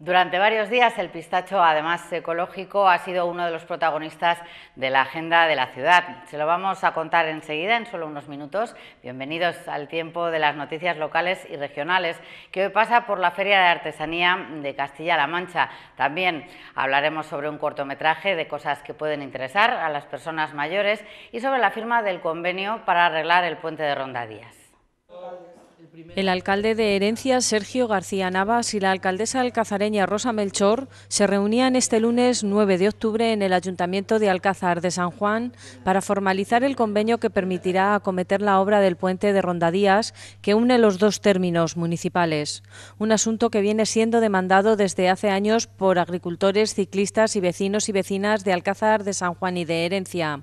Durante varios días el pistacho, además ecológico, ha sido uno de los protagonistas de la agenda de la ciudad. Se lo vamos a contar enseguida, en solo unos minutos. Bienvenidos al tiempo de las noticias locales y regionales, que hoy pasa por la Feria de Artesanía de Castilla-La Mancha. También hablaremos sobre un cortometraje de cosas que pueden interesar a las personas mayores y sobre la firma del convenio para arreglar el puente de Ronda Díaz. El alcalde de Herencia, Sergio García Navas, y la alcaldesa alcazareña Rosa Melchor se reunían este lunes 9 de octubre en el Ayuntamiento de Alcázar de San Juan para formalizar el convenio que permitirá acometer la obra del puente de Rondadías que une los dos términos municipales. Un asunto que viene siendo demandado desde hace años por agricultores, ciclistas y vecinos y vecinas de Alcázar de San Juan y de Herencia.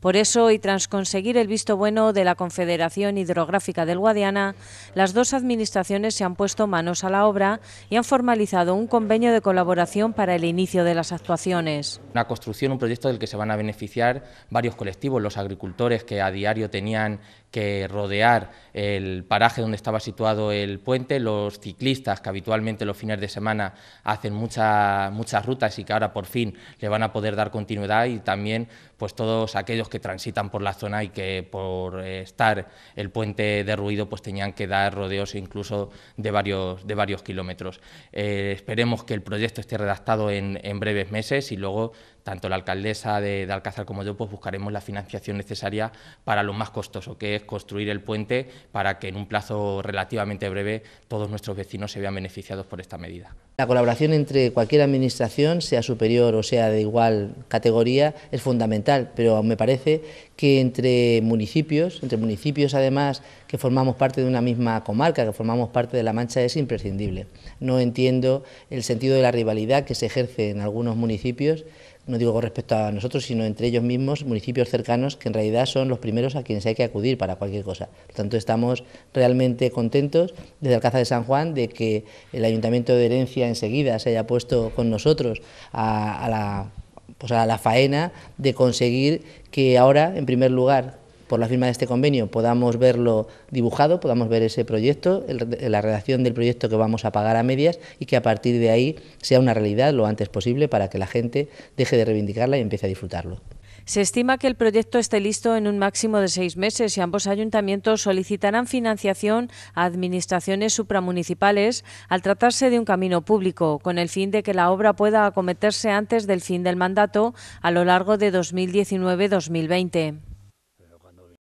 Por eso, y tras conseguir el visto bueno de la Confederación Hidrográfica del Guadiana, las dos administraciones se han puesto manos a la obra y han formalizado un convenio de colaboración para el inicio de las actuaciones. Una construcción, un proyecto del que se van a beneficiar varios colectivos, los agricultores que a diario tenían que rodear el paraje donde estaba situado el puente, los ciclistas que habitualmente los fines de semana hacen muchas muchas rutas y que ahora por fin le van a poder dar continuidad y también pues todos aquellos que transitan por la zona y que por eh, estar el puente derruido pues tenían que dar rodeos incluso de varios, de varios kilómetros. Eh, esperemos que el proyecto esté redactado en, breves meses y luego tanto la alcaldesa de, Alcázar como yo, pues buscaremos la financiación necesaria para lo más costoso, que es construir el puente para que en un plazo relativamente breve todos nuestros vecinos se vean beneficiados por esta medida. La colaboración entre cualquier administración, sea superior o sea de igual categoría, es fundamental, pero me parece que entre municipios, entre municipios además que formamos parte de una misma comarca, que formamos parte de La Mancha, es imprescindible. No entiendo el sentido de la rivalidad que se ejerce en algunos municipios, no digo con respecto a nosotros, sino entre ellos mismos, municipios cercanos, que en realidad son los primeros a quienes hay que acudir para cualquier cosa. Por tanto, estamos realmente contentos desde Alcázar de San Juan de que el Ayuntamiento de Herencia enseguida se haya puesto con nosotros a la pues la faena de conseguir que ahora, en primer lugar, por la firma de este convenio podamos verlo dibujado, podamos ver ese proyecto, la redacción del proyecto que vamos a pagar a medias y que a partir de ahí sea una realidad lo antes posible para que la gente deje de reivindicarla y empiece a disfrutarlo. Se estima que el proyecto esté listo en un máximo de seis meses y ambos ayuntamientos solicitarán financiación a administraciones supramunicipales al tratarse de un camino público, con el fin de que la obra pueda acometerse antes del fin del mandato a lo largo de 2019-2020.